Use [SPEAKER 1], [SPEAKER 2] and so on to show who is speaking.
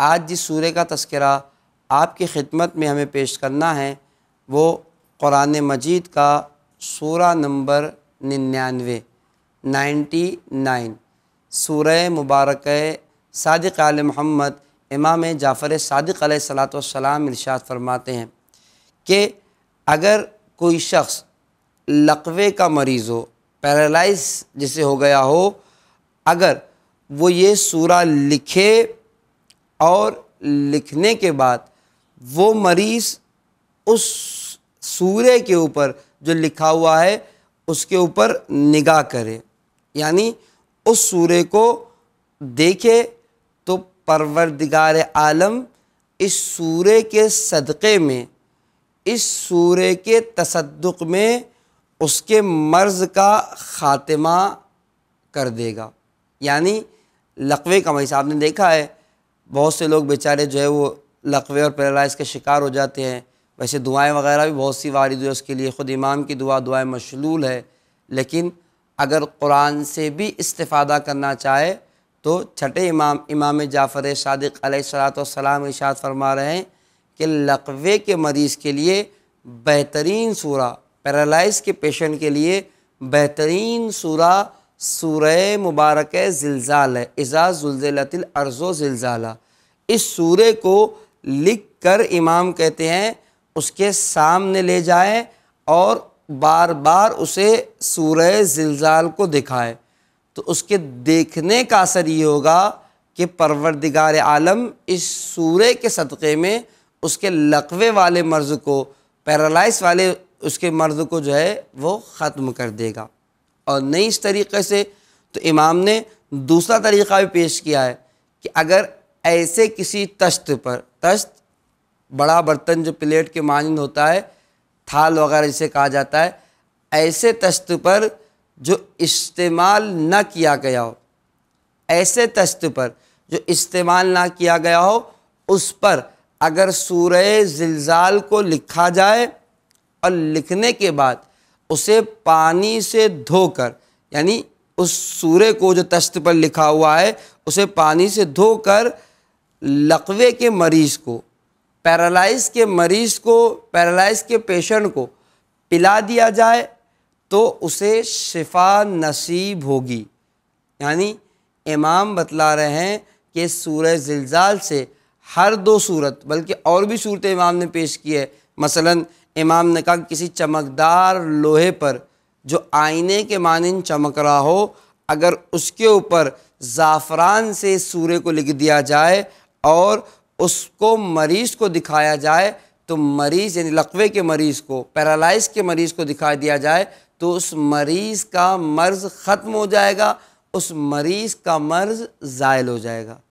[SPEAKER 1] आज जिस सूर्य का तस्करा आपकी खिदमत में हमें पेश करना है वो क़ुरान मजीद का सूरा नंबर निन्यानवे नाइन्टी नाइन सूर्य मुबारक सदक आल महमद इमाम जाफ़र सदक सलाम इरशाद फरमाते हैं कि अगर कोई शख्स लकवे का मरीज़ हो पैरालाइज जिसे हो गया हो अगर वो ये सूरा लिखे और लिखने के बाद वो मरीज़ उस सूर्य के ऊपर जो लिखा हुआ है उसके ऊपर निगाह करे यानी उस सूर्य को देखे तो परवरदिगार आलम इस सूर्य के सदक़े में इस सूर्य के तसदुक में उसके मर्ज़ का ख़ात्मा कर देगा यानी लकवे कमई साहब ने देखा है बहुत से लोग बेचारे जो है वो लकवे और पैरालाइज के शिकार हो जाते हैं वैसे दुआएं वगैरह भी बहुत सी वारिद है उसके लिए ख़ुद इमाम की दुआ दुआएं मशलूल है लेकिन अगर कुरान से भी इस्तादा करना चाहे तो छठे इमाम इमाम जाफ़र सदक सलाम इशाद फरमा रहे हैं कि लकवे के मरीज़ के लिए बेहतरीन सूरा पैरालाइज के पेशेंट के लिए बेहतरीन सूरा सूर्य मुबारक जिलज़ाल है इज़ा जुलज़लतिल अर्ज़ो जिलज़ाला इस सूर्य को लिख कर इमाम कहते हैं उसके सामने ले जाए और बार बार उसे सूर्य जिलज़ाल को दिखाए तो उसके देखने का असर ये होगा कि परवरदिगार आलम इस सूर्य के सदक़े में उसके लकवे वाले मर्ज़ को पैरालाइस वाले उसके मर्ज़ को जो है वो ख़त्म कर देगा और नहीं इस तरीक़े से तो इमाम ने दूसरा तरीक़ा भी पेश किया है कि अगर ऐसे किसी तश्त पर तश्त बड़ा बर्तन जो प्लेट के मानंद होता है थाल वगैरह जिसे कहा जाता है ऐसे तश्त पर जो इस्तेमाल ना किया गया हो ऐसे तश्त पर जो इस्तेमाल ना किया गया हो उस पर अगर सूर्य जिलजाल को लिखा जाए और लिखने के बाद उसे पानी से धोकर यानी उस सूर्य को जो तस्त पर लिखा हुआ है उसे पानी से धोकर लकवे के मरीज़ को पैरालाइज के मरीज़ को पैरालाइज के पेशेंट को पिला दिया जाए तो उसे शिफा नसीब होगी यानी इमाम बतला रहे हैं कि सूर्य जिलजाल से हर दो सूरत बल्कि और भी सूरत इमाम ने पेश की है मसलन इमाम ने कहा किसी चमकदार लोहे पर जो आईने के मानन चमक रहा हो अगर उसके ऊपर ज़ाफ़रान से सूर्य को लिख दिया जाए और उसको मरीज़ को दिखाया जाए तो मरीज़ यानी लकवे के मरीज़ को पैरालाइज के मरीज़ को दिखा दिया जाए तो उस मरीज़ का मर्ज़ ख़त्म हो जाएगा उस मरीज़ का मर्ज़ ज़ायल हो जाएगा